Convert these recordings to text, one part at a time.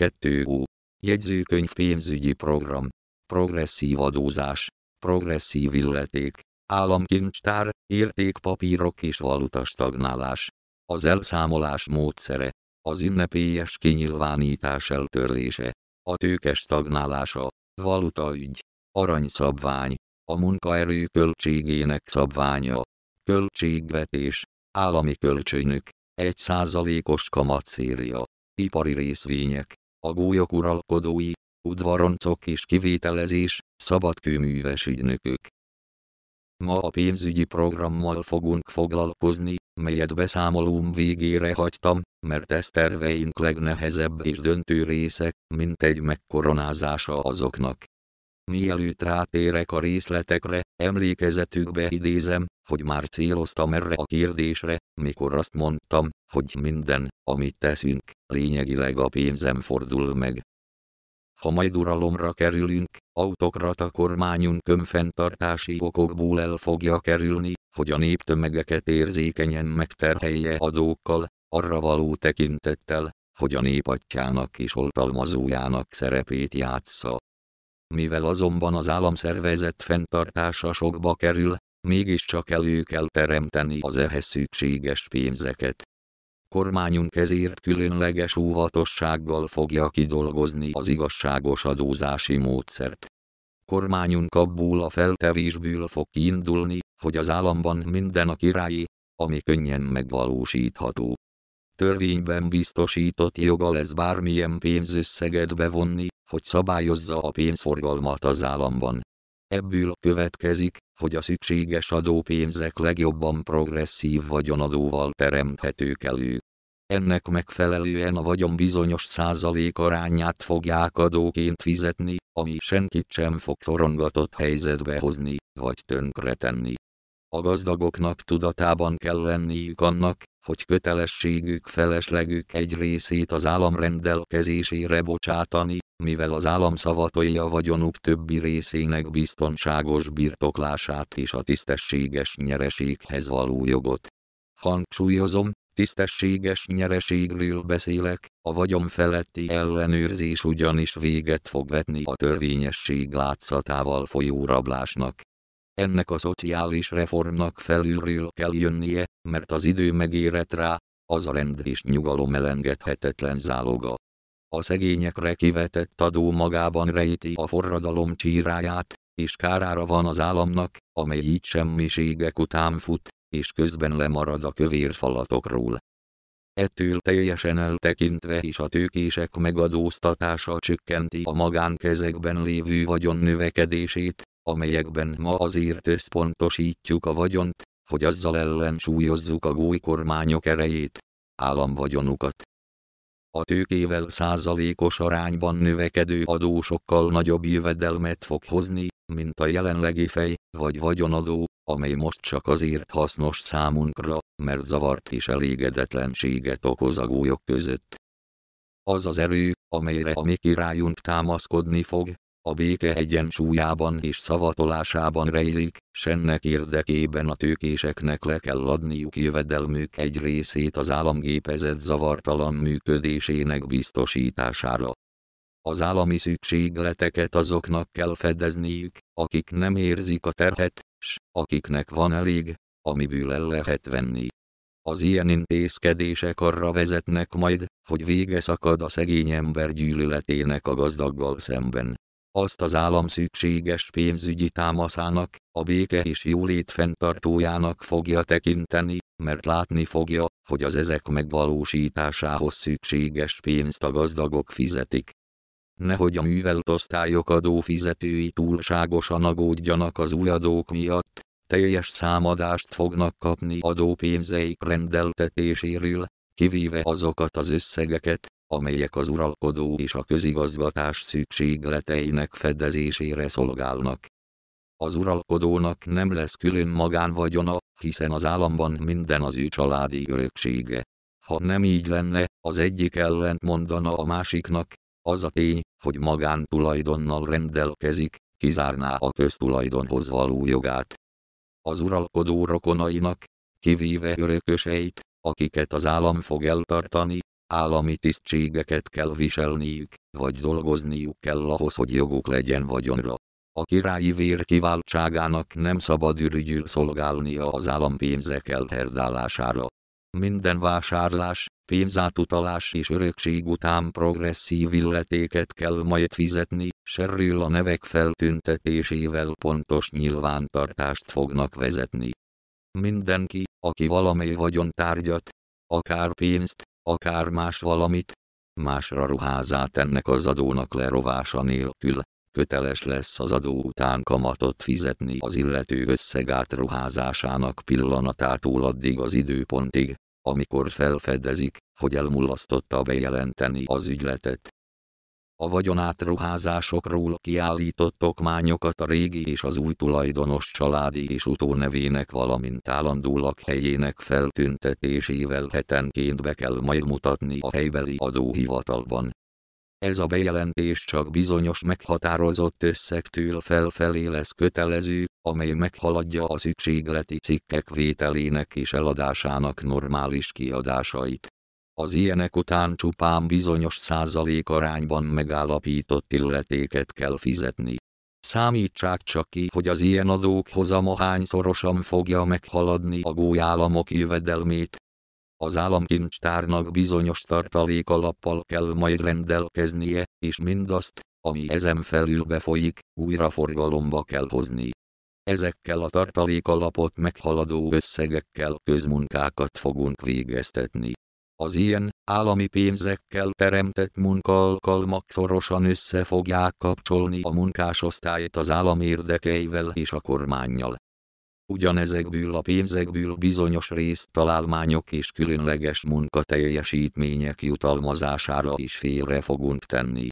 2U. Jegyzőkönyv pénzügyi program. Progresszív adózás. Progresszív illeték. Államkincstár, értékpapírok és valutastagnálás. Az elszámolás módszere. Az ünnepélyes kinyilvánítás eltörlése. A tőke stagnálása. ügy. Aranyszabvány. A munkaerő költségének szabványa. Költségvetés. Állami kölcsönök. egy százalékos kamatszéria. Ipari részvények. A gólyok uralkodói, udvaroncok és kivételezés, szabadkőműves ügynökök. Ma a pénzügyi programmal fogunk foglalkozni, melyet beszámolóm végére hagytam, mert ez terveink legnehezebb és döntő része, mint egy megkoronázása azoknak. Mielőtt rátérek a részletekre, emlékezetükbe idézem, hogy már céloztam erre a kérdésre, mikor azt mondtam, hogy minden, amit teszünk, lényegileg a pénzem fordul meg. Ha majd uralomra kerülünk, autokrata kormányunk önfenntartási okokból el fogja kerülni, hogy a néptömegeket érzékenyen megterhelje adókkal, arra való tekintettel, hogy a népatjának és oltalmazójának szerepét játsza. Mivel azonban az államszervezet fenntartása sokba kerül, mégiscsak elő kell teremteni az ehhez szükséges pénzeket. Kormányunk ezért különleges óvatossággal fogja kidolgozni az igazságos adózási módszert. Kormányunk abból a feltevésből fog kiindulni, hogy az államban minden a királyi, ami könnyen megvalósítható. Törvényben biztosított joga lesz bármilyen pénzösszeget bevonni, hogy szabályozza a pénzforgalmat az államban. Ebből következik, hogy a szükséges adópénzek legjobban progresszív vagyonadóval teremthetők elő. Ennek megfelelően a vagyon bizonyos százalék arányát fogják adóként fizetni, ami senkit sem fog szorongatott helyzetbe hozni, vagy tönkretenni. A gazdagoknak tudatában kell lenniük annak, hogy kötelességük feleslegük egy részét az állam rendelkezésére bocsátani, mivel az állam szavatolja vagyonuk többi részének biztonságos birtoklását és a tisztességes nyereséghez való jogot. Hangsúlyozom, tisztességes nyereségről beszélek, a vagyon feletti ellenőrzés ugyanis véget fog vetni a törvényesség látszatával folyó rablásnak. Ennek a szociális reformnak felülről kell jönnie, mert az idő megérett rá, az a rend és nyugalom elengedhetetlen záloga. A szegényekre kivetett adó magában rejti a forradalom csíráját, és kárára van az államnak, amely így semmiségek után fut, és közben lemarad a kövér falatokról. Ettől teljesen eltekintve is a tőkések megadóztatása csökkenti a magánkezekben lévő vagyon növekedését, amelyekben ma azért összpontosítjuk a vagyont, hogy azzal súlyozzuk a gói kormányok erejét, államvagyonukat. A tőkével százalékos arányban növekedő adó sokkal nagyobb jövedelmet fog hozni, mint a jelenlegi fej, vagy vagyonadó, amely most csak azért hasznos számunkra, mert zavart és elégedetlenséget okoz a gólyok között. Az az erő, amelyre a mi királyunk támaszkodni fog, a béke egyensúlyában és szavatolásában rejlik, Sennek érdekében a tőkéseknek le kell adniuk jövedelmük egy részét az államgépezet zavartalan működésének biztosítására. Az állami szükségleteket azoknak kell fedezniük, akik nem érzik a terhet, s akiknek van elég, amiből el lehet venni. Az ilyen intézkedések arra vezetnek majd, hogy vége szakad a szegény ember gyűlöletének a gazdaggal szemben azt az állam szükséges pénzügyi támaszának, a béke és jólét fenntartójának fogja tekinteni, mert látni fogja, hogy az ezek megvalósításához szükséges pénzt a gazdagok fizetik. Nehogy a művelt osztályok adófizetői túlságosan agódjanak az új adók miatt, teljes számadást fognak kapni adópénzeik rendeltetéséről, kivéve azokat az összegeket, amelyek az uralkodó és a közigazgatás szükségleteinek fedezésére szolgálnak. Az uralkodónak nem lesz külön magánvagyona, hiszen az államban minden az ő családi öröksége. Ha nem így lenne, az egyik ellent mondana a másiknak, az a tény, hogy magántulajdonnal rendelkezik, kizárná a köztulajdonhoz való jogát. Az uralkodó rokonainak, kivéve örököseit, akiket az állam fog eltartani, állami tisztségeket kell viselniük, vagy dolgozniuk kell ahhoz, hogy joguk legyen vagyonra. A királyi vér kiváltságának nem szabad ürügyül szolgálnia az állampénzek elherdálására. Minden vásárlás, pénzátutalás és örökség után progresszív illetéket kell majd fizetni, serről a nevek feltüntetésével pontos nyilvántartást fognak vezetni. Mindenki, aki valamely vagyontárgyat, akár pénzt, akár más valamit, másra ruházát ennek az adónak lerovása nélkül, köteles lesz az adó után kamatot fizetni az illető összeg átruházásának pillanatától addig az időpontig, amikor felfedezik, hogy elmulasztotta bejelenteni az ügyletet a vagyonátruházásokról kiállított okmányokat a régi és az új tulajdonos családi és utónevének valamint állandó lakhelyének feltüntetésével hetenként be kell majd mutatni a helybeli adóhivatalban. Ez a bejelentés csak bizonyos meghatározott összegtől felfelé lesz kötelező, amely meghaladja a szükségleti cikkek vételének és eladásának normális kiadásait. Az ilyenek után csupán bizonyos százalék arányban megállapított illetéket kell fizetni. Számítsák csak ki, hogy az ilyen adók hozama hányszorosan fogja meghaladni a gólyállamok jövedelmét. Az államkincstárnak bizonyos tartalék alappal kell majd rendelkeznie, és mindazt, ami ezen felül befolyik, újra forgalomba kell hozni. Ezekkel a tartalék alapot meghaladó összegekkel közmunkákat fogunk végeztetni. Az ilyen állami pénzekkel teremtett munkalkalmak szorosan össze fogják kapcsolni a munkásosztályt az állam érdekeivel és a kormányjal. Ugyanezekből a pénzekből bizonyos részt találmányok és különleges munkateljesítmények jutalmazására is félre fogunk tenni.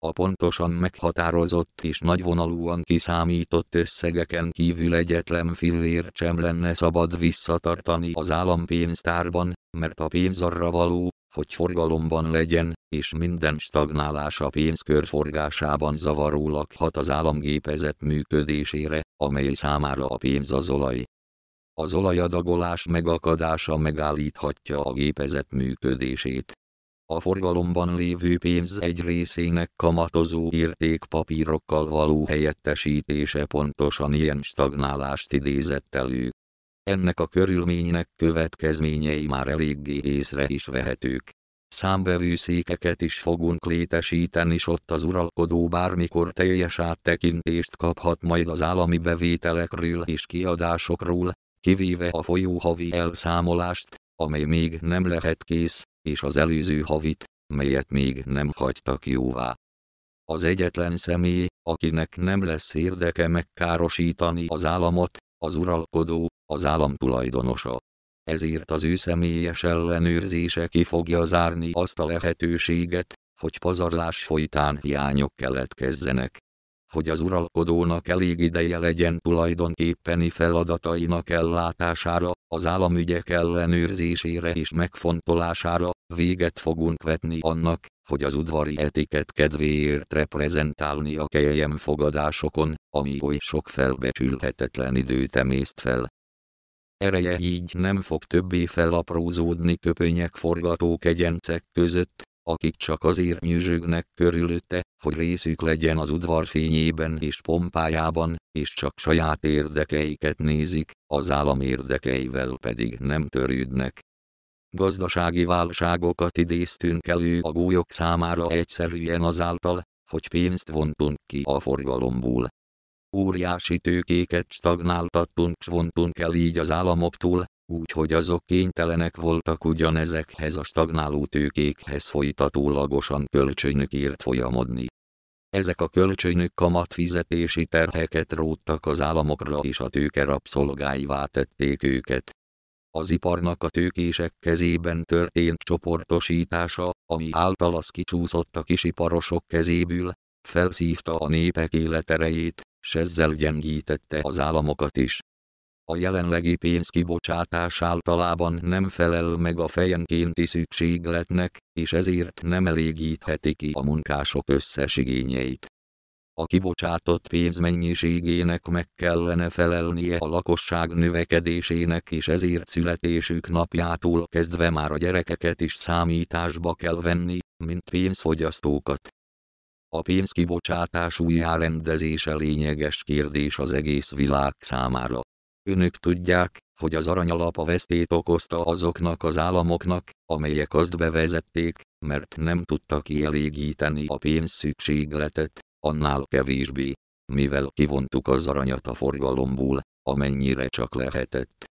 A pontosan meghatározott és nagyvonalúan kiszámított összegeken kívül egyetlen fillért sem lenne szabad visszatartani az állampénztárban, mert a pénz arra való, hogy forgalomban legyen, és minden stagnálás a pénzkör forgásában zavarólag hat az államgépezet működésére, amely számára a pénz az olaj. Az olajadagolás megakadása megállíthatja a gépezet működését. A forgalomban lévő pénz egy részének kamatozó értékpapírokkal való helyettesítése pontosan ilyen stagnálást idézett elő. Ennek a körülménynek következményei már eléggé észre is vehetők. Számbevőszékeket is fogunk létesíteni, s ott az uralkodó bármikor teljes áttekintést kaphat majd az állami bevételekről és kiadásokról, kivéve a folyóhavi elszámolást, amely még nem lehet kész, és az előző havit, melyet még nem hagytak jóvá. Az egyetlen személy, akinek nem lesz érdeke megkárosítani az államot, az uralkodó, az állam tulajdonosa. Ezért az ő személyes ellenőrzése ki fogja zárni azt a lehetőséget, hogy pazarlás folytán hiányok keletkezzenek hogy az uralkodónak elég ideje legyen tulajdonképpeni feladatainak ellátására, az államügyek ellenőrzésére és megfontolására, véget fogunk vetni annak, hogy az udvari etiket kedvéért reprezentálni a kelljen fogadásokon, ami oly sok felbecsülhetetlen időt emészt fel. Ereje így nem fog többé felaprózódni köpönyek forgató kegyencek között, akik csak azért nyüzsögnek körülötte, hogy részük legyen az udvar fényében és pompájában, és csak saját érdekeiket nézik, az állam érdekeivel pedig nem törődnek. Gazdasági válságokat idéztünk elő a gólyok számára egyszerűen azáltal, hogy pénzt vontunk ki a forgalomból. Óriási tőkéket stagnáltattunk s vontunk el így az államoktól, úgyhogy azok kénytelenek voltak ugyanezekhez a stagnáló tőkékhez folytatólagosan kölcsönökért folyamodni. Ezek a kölcsönök kamatfizetési terheket róttak az államokra és a tőke rabszolgáivá tették őket. Az iparnak a tőkések kezében történt csoportosítása, ami által az kicsúszott a kisiparosok kezéből, felszívta a népek életerejét, s ezzel gyengítette az államokat is. A jelenlegi kibocsátás általában nem felel meg a fejenkénti szükségletnek, és ezért nem elégítheti ki a munkások összes igényeit. A kibocsátott pénz mennyiségének meg kellene felelnie a lakosság növekedésének és ezért születésük napjától kezdve már a gyerekeket is számításba kell venni, mint pénzfogyasztókat. A pénzkibocsátás újjárendezése lényeges kérdés az egész világ számára. Önök tudják, hogy az aranyalap a vesztét okozta azoknak az államoknak, amelyek azt bevezették, mert nem tudtak kielégíteni a szükségletet, annál kevésbé, mivel kivontuk az aranyat a forgalomból, amennyire csak lehetett.